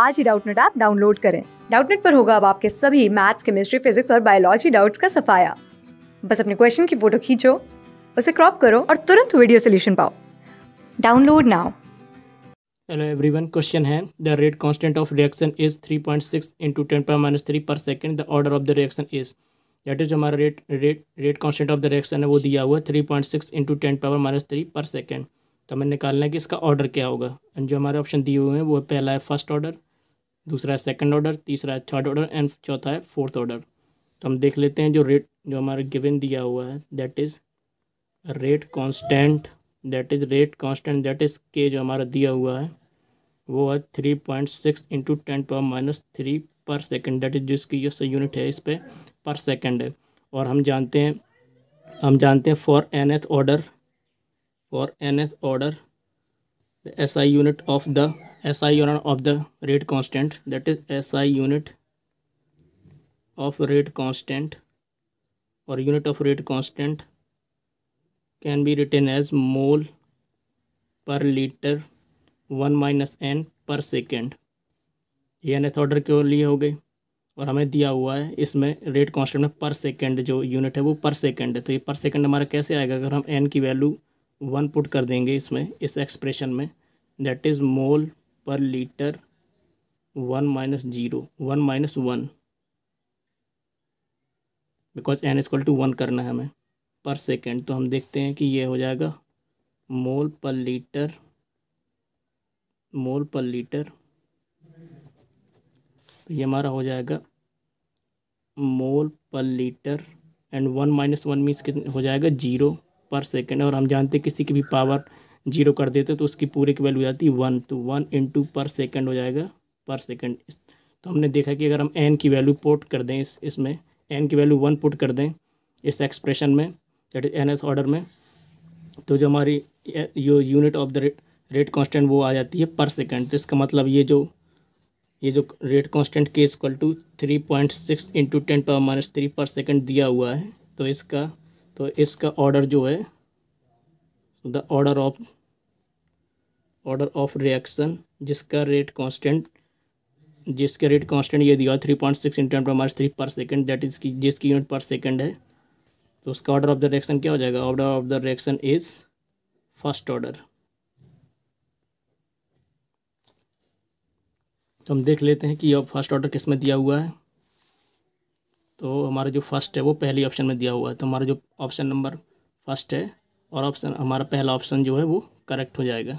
आज ही Doubtnut app download करें डाउटनेट पर होगा अब आपके सभी मैथ्स केमिस्ट्री फिजिक्स और बायोलॉजी डाउट्स का सफाया बस अपने क्वेश्चन की फोटो खींचो उसे क्रॉप करो और तुरंत वीडियो सोल्यूशन पाओ download now hello everyone question है the rate constant of reaction is 3.6 point six into ten पर minus three per second the order of the reaction is that is हमारा rate rate rate constant of the reaction है वो दिया हुआ है three point six into ten power minus three per second तो हमें निकालना है कि इसका ऑर्डर क्या होगा एंड जो हमारे ऑप्शन दिए हुए हैं वो पहला है फर्स्ट ऑर्डर दूसरा है सेकेंड ऑर्डर तीसरा है थर्ड ऑर्डर एंड चौथा है फोर्थ ऑर्डर तो हम देख लेते हैं जो रेट जो हमारा गिवन दिया हुआ है that is rate constant that is rate constant that is के जो हमारा दिया हुआ है वो है three point six into ten power minus three per second that is जिसकी जो यूनिट है इस पर पर सेकेंड है और हम जानते हैं हम जानते हैं for n nth order for n nth order the SI unit of the SI unit of the rate constant that is SI unit of rate constant or unit of rate constant can be written as mole per liter 1 minus n per second ये nth order के लिए हो गई और हमें दिया हुआ है इसमें रेट कांस्टेंट में पर सेकेंड जो यूनिट है वो पर सेकेंड है तो ये पर सेकेंड हमारा कैसे आएगा अगर हम एन की वैल्यू वन पुट कर देंगे इसमें इस एक्सप्रेशन में that is mole per litre one minus zero one minus one because n equal to one करना है हमें पर सेकेंड तो हम देखते हैं कि ये हो जाएगा mole per litre mole per litre तो ये हमारा हो जाएगा mole per litre and one minus one means हो जाएगा जीरो पर सेकेंड और हम जानते हैं किसी की भी पावर जीरो कर देते तो उसकी पूरी की वैल्यू हो जाती है वन तो वन इंटू पर सेकेंड हो जाएगा पर सेकेंड तो हमने देखा कि अगर हम एन की वैल्यू पुट कर दें इस इसमें एन की वैल्यू वन पुट कर दें इस एक्सप्रेशन में दैट इज एन ऑर्डर में तो जो हमारी जो unit of the rate constant वो आ जाती है पर सेकंड तो इसका मतलब ये जो ये जो रेट कांस्टेंट के equal to three point six into ten पर माइनस थ्री पर सेकेंड दिया हुआ है तो इसका तो इसका ऑर्डर जो है the order of order of reaction जिसका रेट कांस्टेंट जिसका रेट कांस्टेंट ये दिया थ्री पॉइंट सिक्स इंटर पर मार्च three per second that is की जिसकी यूनिट पर सेकेंड है तो उसका ऑर्डर ऑफ द रिएक्शन क्या हो जाएगा order of the reaction is first order तो हम देख लेते हैं कि अब फर्स्ट ऑर्डर किस में दिया हुआ है तो हमारा जो फर्स्ट है वो पहली ऑप्शन में दिया हुआ है तो हमारा जो ऑप्शन नंबर फर्स्ट है और ऑप्शन हमारा पहला ऑप्शन जो है वो करेक्ट हो जाएगा